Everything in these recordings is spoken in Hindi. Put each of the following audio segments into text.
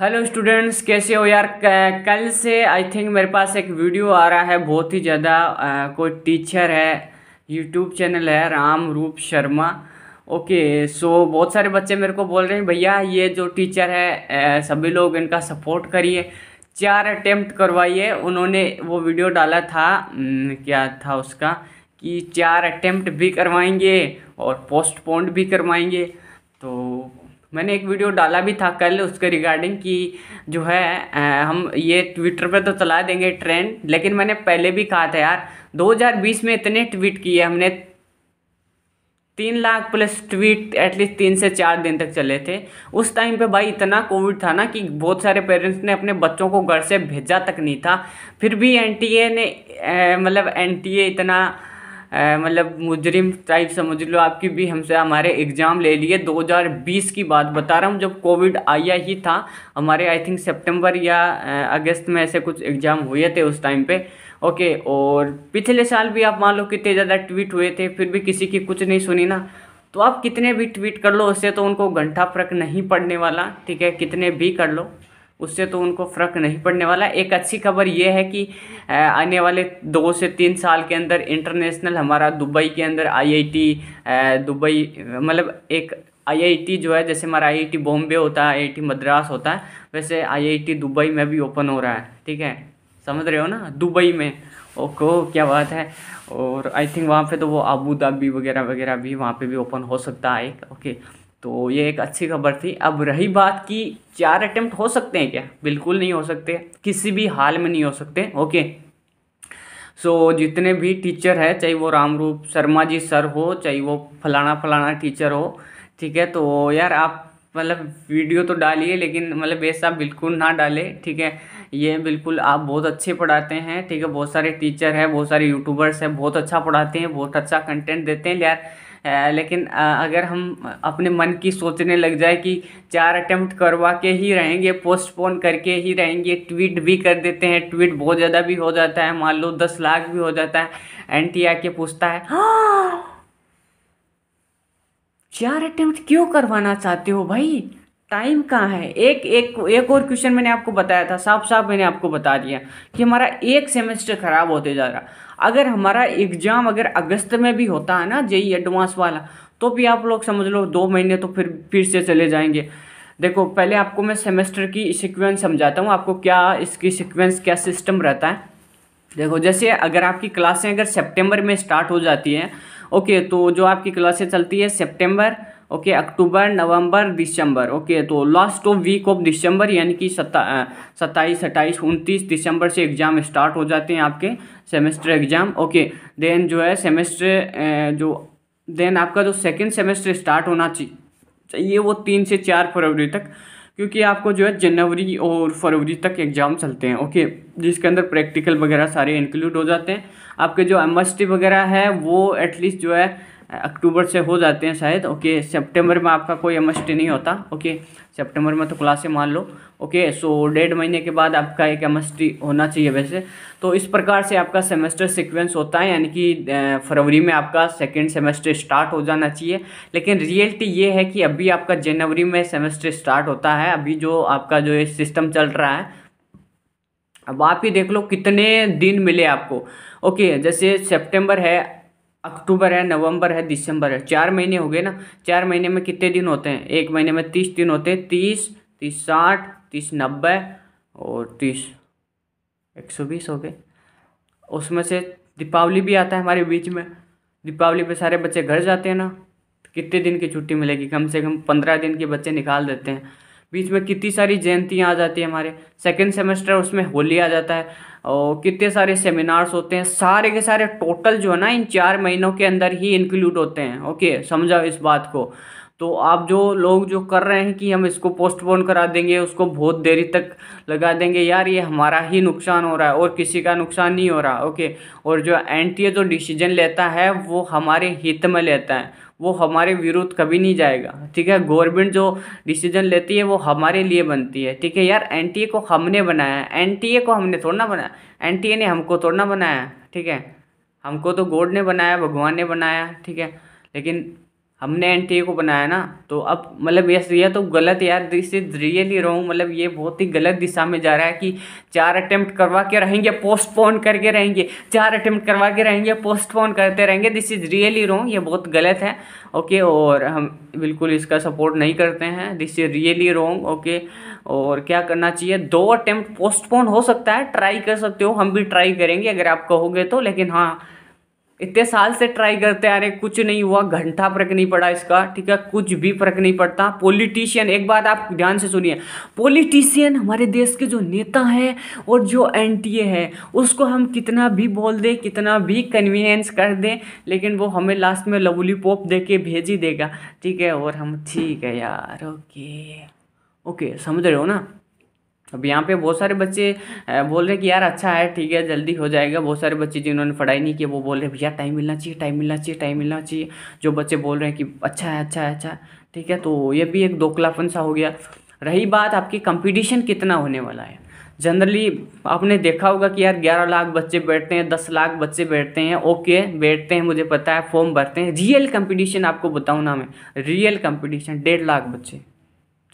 हेलो स्टूडेंट्स कैसे हो यार कल से आई थिंक मेरे पास एक वीडियो आ रहा है बहुत ही ज़्यादा कोई टीचर है यूट्यूब चैनल है राम रूप शर्मा ओके सो बहुत सारे बच्चे मेरे को बोल रहे हैं भैया ये जो टीचर है सभी लोग इनका सपोर्ट करिए चार अटैम्प्ट करवाइए उन्होंने वो वीडियो डाला था क्या था उसका कि चार अटैम्प्ट भी करवाएंगे और पोस्टपोन्ड भी करवाएंगे तो मैंने एक वीडियो डाला भी था कल उसके रिगार्डिंग कि जो है हम ये ट्विटर पे तो चला देंगे ट्रेंड लेकिन मैंने पहले भी कहा था यार 2020 में इतने ट्वीट किए हमने तीन लाख प्लस ट्वीट एटलीस्ट तीन से चार दिन तक चले थे उस टाइम पे भाई इतना कोविड था ना कि बहुत सारे पेरेंट्स ने अपने बच्चों को घर से भेजा तक नहीं था फिर भी एनटीए ने मतलब एनटीए इतना मतलब मुजरिम टाइप समझ लो आपकी भी हमसे हमारे एग्ज़ाम ले लिए 2020 की बात बता रहा हूँ जब कोविड आया ही था हमारे आई थिंक सितंबर या अगस्त में ऐसे कुछ एग्ज़ाम हुए थे उस टाइम पे ओके और पिछले साल भी आप मान लो कितने ज़्यादा ट्वीट हुए थे फिर भी किसी की कुछ नहीं सुनी ना तो आप कितने भी ट्वीट कर लो उससे तो उनको घंटा फर्क नहीं पड़ने वाला ठीक है कितने भी कर लो उससे तो उनको फ़र्क नहीं पड़ने वाला एक अच्छी खबर यह है कि आने वाले दो से तीन साल के अंदर इंटरनेशनल हमारा दुबई के अंदर आईआईटी दुबई मतलब एक आईआईटी जो है जैसे हमारा आईआईटी बॉम्बे होता है आईआईटी मद्रास होता है वैसे आईआईटी दुबई में भी ओपन हो रहा है ठीक है समझ रहे हो ना दुबई में ओके क्या बात है और आई थिंक वहाँ पर तो वो आबू धाबी वगैरह वगैरह भी वहाँ पर भी ओपन हो सकता है ओके तो ये एक अच्छी खबर थी अब रही बात कि चार अटैम्प्ट हो सकते हैं क्या बिल्कुल नहीं हो सकते किसी भी हाल में नहीं हो सकते ओके सो so, जितने भी टीचर हैं चाहे वो रामरूप शर्मा जी सर हो चाहे वो फलाना फलाना टीचर हो ठीक है तो यार आप मतलब वीडियो तो डालिए लेकिन मतलब ऐसा बिल्कुल ना डाले ठीक है ये बिल्कुल आप बहुत अच्छे पढ़ाते हैं ठीक है बहुत सारे टीचर हैं बहुत सारे यूट्यूबर्स हैं बहुत अच्छा पढ़ाते हैं बहुत अच्छा कंटेंट देते हैं यार लेकिन अगर हम अपने मन की सोचने लग जाए कि चार अटैम्प्ट करवा के ही रहेंगे पोस्टपोन करके ही रहेंगे ट्वीट भी कर देते हैं ट्वीट बहुत ज़्यादा भी हो जाता है मान लो दस लाख भी हो जाता है टी आके पूछता है हाँ! चार अटैम्प्ट क्यों करवाना चाहते हो भाई टाइम कहाँ है एक एक एक और क्वेश्चन मैंने आपको बताया था साफ साफ मैंने आपको बता दिया कि हमारा एक सेमेस्टर ख़राब होते जा रहा अगर हमारा एग्ज़ाम अगर अगस्त में भी होता है ना जेई एडवांस वाला तो भी आप लोग समझ लो दो महीने तो फिर फिर से चले जाएंगे देखो पहले आपको मैं सेमेस्टर की सिक्वेंस समझाता हूँ आपको क्या इसकी सिक्वेंस क्या सिस्टम रहता है देखो जैसे अगर आपकी क्लासें अगर सेप्टेम्बर में स्टार्ट हो जाती है ओके तो जो आपकी क्लासें चलती है सेप्टेम्बर ओके अक्टूबर नवंबर दिसंबर ओके तो लास्ट ऑफ वीक ऑफ दिसंबर यानी कि सत्ताईस अट्ठाईस उनतीस दिसंबर से एग्ज़ाम स्टार्ट हो जाते हैं आपके सेमेस्टर एग्ज़ाम ओके देन जो है सेमेस्टर जो देन आपका जो सेकेंड सेमेस्टर स्टार्ट होना चाहिए वो तीन से चार फरवरी तक क्योंकि आपको जो है जनवरी और फरवरी तक एग्ज़ाम चलते हैं ओके जिसके अंदर प्रैक्टिकल वगैरह सारे इंक्लूड हो जाते हैं आपके जो एम वगैरह है वो एटलीस्ट जो है अक्टूबर से हो जाते हैं शायद ओके सितंबर में आपका कोई एम नहीं होता ओके सितंबर में तो क्लासे मान लो ओके सो डेढ़ महीने के बाद आपका एक एम होना चाहिए वैसे तो इस प्रकार से आपका सेमेस्टर सीक्वेंस होता है यानी कि फरवरी में आपका सेकेंड सेमेस्टर स्टार्ट हो जाना चाहिए लेकिन रियलिटी ये है कि अभी आपका जनवरी में सेमेस्टर स्टार्ट होता है अभी जो आपका जो ये सिस्टम चल रहा है अब आप ही देख लो कितने दिन मिले आपको ओके जैसे सितंबर है अक्टूबर है नवंबर है दिसंबर है चार महीने हो गए ना चार महीने में कितने दिन होते हैं एक महीने में तीस दिन होते हैं तीस तीस साठ तीस नब्बे और तीस एक सौ बीस हो गए उसमें से दीपावली भी आता है हमारे बीच में दीपावली पे सारे बच्चे घर जाते हैं ना कितने दिन की छुट्टी मिलेगी कम से कम पंद्रह दिन के बच्चे निकाल देते हैं बीच में कितनी सारी जयंतियाँ आ जाती है हमारे सेकेंड सेमेस्टर उसमें होली आ जाता है और कितने सारे सेमिनार्स होते हैं सारे के सारे टोटल जो है ना इन चार महीनों के अंदर ही इंक्लूड होते हैं ओके समझाओ इस बात को तो आप जो लोग जो कर रहे हैं कि हम इसको पोस्टपोन करा देंगे उसको बहुत देरी तक लगा देंगे यार ये हमारा ही नुकसान हो रहा है और किसी का नुकसान नहीं हो रहा ओके और जो एन टी ए जो डिसीजन लेता है वो हमारे हित में लेता है वो हमारे विरुद्ध कभी नहीं जाएगा ठीक है गवर्नमेंट जो डिसीजन लेती है वो हमारे लिए बनती है ठीक है यार एन टी ए को हमने बनाया है एन टी ए को हमने थोड़ा बनाया एन टी ए ने हमको थोड़ा बनाया ठीक है हमको तो गॉड ने बनाया भगवान ने बनाया ठीक है लेकिन हमने एन टी ए को बनाया ना तो अब मतलब यस यह तो गलत यार दिस इज रियली रॉन्ग मतलब ये बहुत ही गलत दिशा में जा रहा है कि चार अटैम्प्ट करवा के रहेंगे पोस्टपोन करके रहेंगे चार अटैम्प्ट करवा के रहेंगे पोस्टपोन करते रहेंगे दिस इज़ रियली रॉन्ग ये बहुत गलत है ओके और हम बिल्कुल इसका सपोर्ट नहीं करते हैं this is really wrong okay और क्या करना चाहिए दो अटैम्प्ट पोस्टपोन हो सकता है ट्राई कर सकते हो हम भी ट्राई करेंगे अगर आप कहोगे तो लेकिन हाँ इतने साल से ट्राई करते आ रहे कुछ नहीं हुआ घंटा फर्क नहीं पड़ा इसका ठीक है कुछ भी फर्क नहीं पड़ता पॉलिटिशियन एक बात आप ध्यान से सुनिए पॉलिटिशियन हमारे देश के जो नेता हैं और जो एन टी ए है उसको हम कितना भी बोल दें कितना भी कन्वीनियंस कर दें लेकिन वो हमें लास्ट में लवली पॉप दे के भेज ही देगा ठीक है और हम ठीक है यार ओके ओके समझ रहे हो ना अब यहाँ पे बहुत सारे बच्चे बोल रहे कि यार अच्छा है ठीक है जल्दी हो जाएगा बहुत सारे बच्चे जिन्होंने पढ़ाई नहीं की वो बोल रहे भैया टाइम मिलना चाहिए टाइम मिलना चाहिए टाइम मिलना चाहिए जो बच्चे बोल रहे हैं कि अच्छा है अच्छा है अच्छा ठीक है तो ये भी एक दोखलापन सा हो गया रही बात आपकी कंपटीशन कितना होने वाला है जनरली आपने देखा होगा कि यार ग्यारह लाख बच्चे बैठते हैं दस लाख बच्चे बैठते हैं ओके बैठते हैं मुझे पता है फॉर्म भरते हैं रियल कंपटीशन आपको बताऊँ ना मैं रियल कंपटीशन डेढ़ लाख बच्चे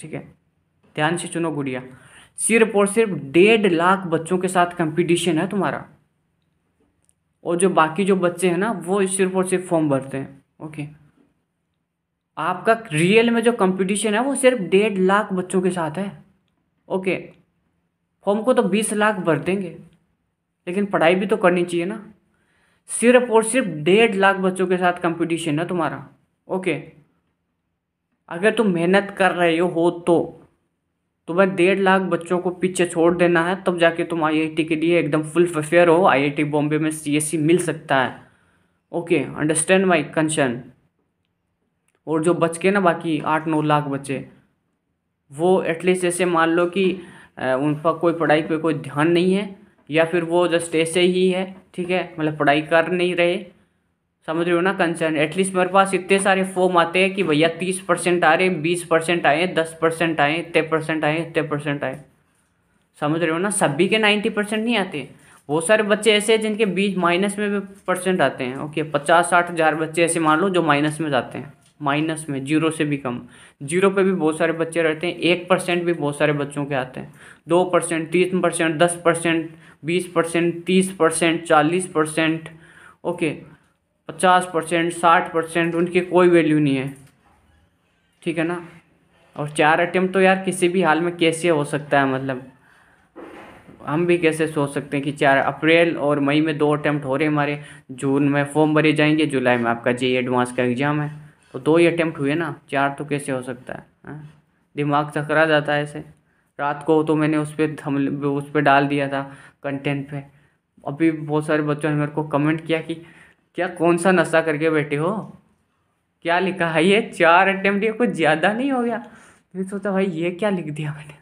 ठीक है ध्यान से चुनो गुड़िया सिर्फ और सिर्फ डेढ़ लाख बच्चों के साथ कंपटीशन है तुम्हारा और जो बाकी जो बच्चे हैं ना वो सिर्फ और सिर्फ फॉर्म भरते हैं ओके आपका रियल में जो कंपटीशन है वो सिर्फ डेढ़ लाख बच्चों के साथ है ओके फॉर्म को तो बीस लाख भर देंगे लेकिन पढ़ाई भी तो करनी चाहिए ना सिर्फ और सिर्फ डेढ़ लाख बच्चों के साथ कंपटीशन है तुम्हारा ओके अगर तुम मेहनत कर रहे हो तो तुम्हें डेढ़ लाख बच्चों को पीछे छोड़ देना है तब जाके तुम आईआईटी के लिए एकदम फुल प्रफेयर हो आईआईटी बॉम्बे में सीएससी e मिल सकता है ओके अंडरस्टैंड माई कंसर्न और जो बच के ना बाकी आठ नौ लाख बच्चे वो एटलीस्ट ऐसे मान लो कि उन पर कोई पढ़ाई पे कोई ध्यान नहीं है या फिर वो जस्ट ऐसे ही है ठीक है मतलब पढ़ाई कर नहीं रहे समझ रहे हो ना कंसर्न एटलीस्ट मेरे पास इतने सारे फॉर्म आते हैं कि भैया तीस परसेंट आ रहे हैं बीस परसेंट आए दस परसेंट आए इतने परसेंट आए इतने परसेंट आए समझ रहे हो ना सभी के नाइन्टी परसेंट नहीं आते बहुत सारे बच्चे ऐसे हैं जिनके बीस माइनस में भी परसेंट आते हैं ओके पचास साठ हज़ार बच्चे ऐसे मान लो जो माइनस में जाते हैं माइनस में जीरो से भी कम जीरो पे भी बहुत सारे बच्चे रहते हैं एक परसेंट भी बहुत सारे बच्चों के आते हैं दो परसेंट तीन परसेंट दस परसेंट बीस परसेंट तीस परसेंट चालीस परसेंट ओके पचास परसेंट साठ परसेंट उनकी कोई वैल्यू नहीं है ठीक है ना और चार अटैम्प्ट तो यार किसी भी हाल में कैसे हो सकता है मतलब हम भी कैसे सोच सकते हैं कि चार अप्रैल और मई में दो अटैम्प्ट हो रहे हैं हमारे जून में फॉर्म भरे जाएंगे जुलाई में आपका जे एडवांस का एग्ज़ाम है तो दो ही अटैम्प्ट हुए ना चार तो कैसे हो सकता है हा? दिमाग चकरा जाता है ऐसे रात को तो मैंने उस पर हम उस पर डाल दिया था कंटेंट पे अभी बहुत सारे बच्चों ने मेरे को कमेंट किया कि क्या कौन सा नशा करके बैठे हो क्या लिखा है ये चार अटेम्प्ट ये कुछ ज़्यादा नहीं हो गया मैंने सोचा भाई ये क्या लिख दिया मैंने